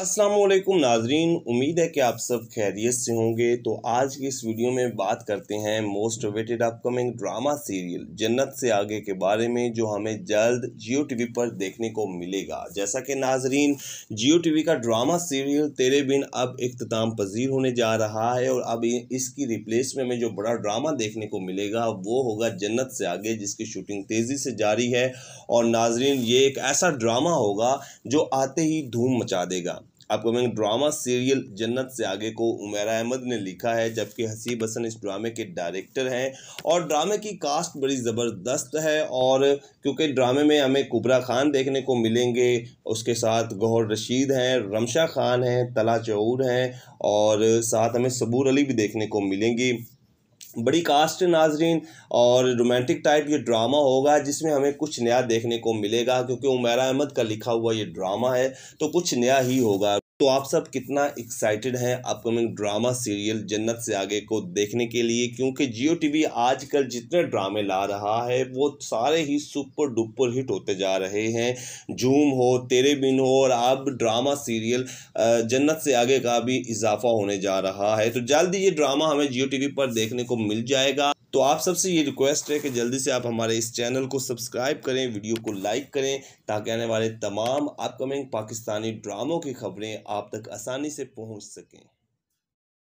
असलम नाजरीन उम्मीद है कि आप सब खैरियत से होंगे तो आज की इस वीडियो में बात करते हैं most awaited upcoming drama serial Jannat se आगे के बारे में जो हमें जल्द जियो टीवी पर देखने को मिलेगा जैसा कि नाजरीन जियो टीवी का ड्रामा सीरियल तेरे बिन अब इख्ताम पजीर होने जा रहा है और अब इसकी रिप्लेसमेंट में जो बड़ा ड्रामा देखने को मिलेगा वो होगा जन्नत से आगे जिसकी शूटिंग तेज़ी से जारी है और नाजरीन ये एक ऐसा ड्रामा होगा जो आते ही धूम मचा देगा आपको मैं ड्रामा सीरियल जन्नत से आगे को उमेर अहमद ने लिखा है जबकि हसीब हसन इस ड्रामे के डायरेक्टर हैं और ड्रामे की कास्ट बड़ी ज़बरदस्त है और क्योंकि ड्रामे में हमें कुबरा खान देखने को मिलेंगे उसके साथ गौहर रशीद हैं रमशा खान हैं तला चौर हैं और साथ हमें सबूर अली भी देखने को मिलेंगी बड़ी कास्ट नाजरीन और रोमांटिक टाइप ये ड्रामा होगा जिसमें हमें कुछ नया देखने को मिलेगा क्योंकि उमेरा अहमद का लिखा हुआ ये ड्रामा है तो कुछ नया ही होगा तो आप सब कितना एक्साइटेड हैं upcoming drama serial Jannat se आगे को देखने के लिए क्योंकि जियो टी आजकल जितने ड्रामे ला रहा है वो सारे ही सुपर डुपर हिट होते जा रहे हैं झूम हो तेरे बिन हो और अब ड्रामा सीरियल जन्नत से आगे का भी इजाफा होने जा रहा है तो जल्द ये ड्रामा हमें जियो टी पर देखने को मिल जाएगा तो आप सबसे ये रिक्वेस्ट है कि जल्दी से आप हमारे इस चैनल को सब्सक्राइब करें वीडियो को लाइक करें ताकि आने वाले तमाम अपकमिंग पाकिस्तानी ड्रामों की खबरें आप तक आसानी से पहुंच सकें